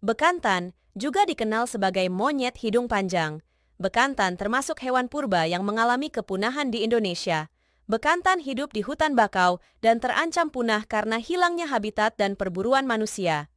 Bekantan juga dikenal sebagai monyet hidung panjang. Bekantan termasuk hewan purba yang mengalami kepunahan di Indonesia. Bekantan hidup di hutan bakau dan terancam punah karena hilangnya habitat dan perburuan manusia.